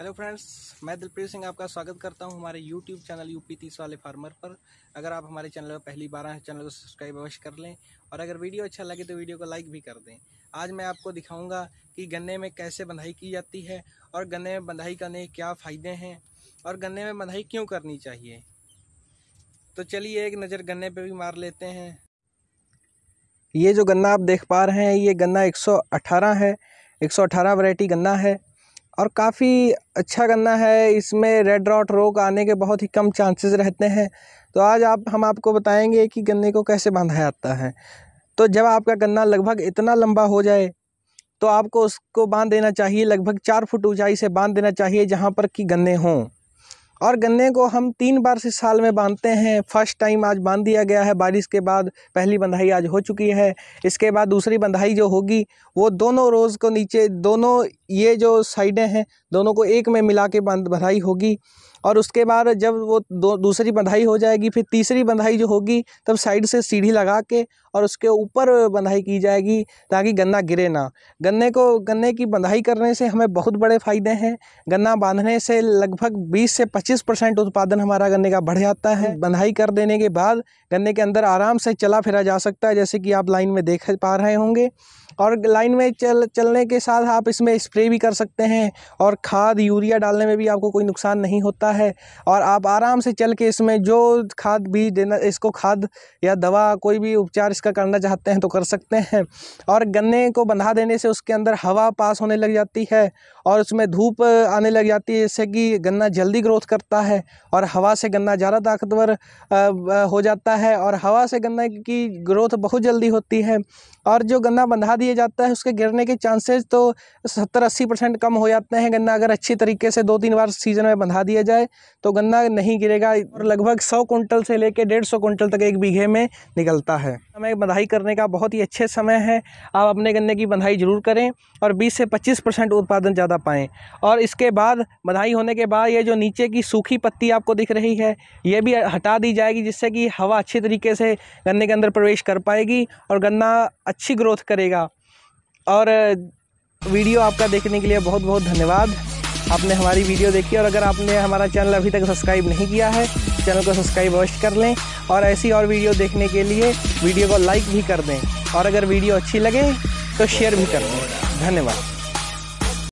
hello friends मैं दिलप्रीत सिंह आपका स्वागत करता हूं हमारे यूट्यूब चैनल यूपी तीस वाले फार्मर पर अगर आप हमारे चैनल पर पहली बार हैं चैनल को सब्सक्राइब अवश्य कर लें और अगर वीडियो अच्छा लगे तो वीडियो को लाइक भी कर दें आज मैं आपको दिखाऊंगा कि गन्ने में कैसे बंधाई की जाती है और गन्ने में बंधाई करने के क्या फ़ायदे हैं और गन्ने में बंधाई क्यों करनी चाहिए तो चलिए एक नज़र गन्ने पर भी मार लेते हैं ये जो गन्ना आप देख पा रहे हैं ये गन्ना एक है अठारह वैरायटी गन्ना है और काफ़ी अच्छा गन्ना है इसमें रेड रॉट रोग आने के बहुत ही कम चांसेस रहते हैं तो आज आप हम आपको बताएंगे कि गन्ने को कैसे बांधा जाता है तो जब आपका गन्ना लगभग इतना लंबा हो जाए तो आपको उसको बांध देना चाहिए लगभग चार फुट ऊंचाई से बांध देना चाहिए जहाँ पर कि गन्ने हों और गन्ने को हम तीन बार से साल में बांधते हैं फर्स्ट टाइम आज बांध दिया गया है बारिश के बाद पहली बंधाई आज हो चुकी है इसके बाद दूसरी बंधाई जो होगी वो दोनों रोज़ को नीचे दोनों ये जो साइडें हैं दोनों को एक में मिला के बंधाई होगी और उसके बाद जब वो दो दूसरी बंधाई हो जाएगी फिर तीसरी बंधाई जो होगी तब साइड से सीढ़ी लगा के और उसके ऊपर बंधाई की जाएगी ताकि गन्ना गिरे ना गन्ने को गन्ने की बंधाई करने से हमें बहुत बड़े फ़ायदे हैं गन्ना बांधने से लगभग 20 से 25 परसेंट उत्पादन हमारा गन्ने का बढ़ जाता है बंधाई कर देने के बाद गन्ने के अंदर आराम से चला फिरा जा सकता है जैसे कि आप लाइन में देख पा रहे होंगे और लाइन में चल चलने के साथ आप इसमें स्प्रे भी कर सकते हैं और खाद यूरिया डालने में भी आपको कोई नुकसान नहीं होता है और आप आराम से चल के इसमें जो खाद बीज देना इसको खाद या दवा कोई भी उपचार इसका करना चाहते हैं तो कर सकते हैं और गन्ने को बंधा देने से उसके अंदर हवा पास होने लग जाती है और उसमें धूप आने लग जाती है जिससे कि गन्ना जल्दी ग्रोथ करता है और हवा से गन्ना ज़्यादा ताकतवर हो जाता है और हवा से गन्ना की ग्रोथ बहुत जल्दी होती है और जो गन्ना बंधा दिया जाता है उसके गिरने के चांसेज तो सत्तर अस्सी परसेंट कम हो जाते हैं गन्ना अगर अच्छी तरीके से दो तीन बार सीज़न में बंधा दिया जाए तो गन्ना नहीं गिरेगा और लगभग सौ कुंटल से लेकर डेढ़ सौ कुंटल तक एक बीघे में निकलता है समय बंधाई करने का बहुत ही अच्छे समय है आप अपने गन्ने की बंधाई ज़रूर करें और 20 से 25 परसेंट उत्पादन ज़्यादा पाएँ और इसके बाद बंधाई होने के बाद ये जो नीचे की सूखी पत्ती आपको दिख रही है ये भी हटा दी जाएगी जिससे कि हवा अच्छे तरीके से गन्ने के अंदर प्रवेश कर पाएगी और गन्ना अच्छी ग्रोथ करेगा और वीडियो आपका देखने के लिए बहुत बहुत धन्यवाद आपने हमारी वीडियो देखी और अगर आपने हमारा चैनल अभी तक सब्सक्राइब नहीं किया है चैनल को सब्सक्राइब अवश्य कर लें और ऐसी और वीडियो देखने के लिए वीडियो को लाइक भी कर दें और अगर वीडियो अच्छी लगे तो शेयर भी कर दें धन्यवाद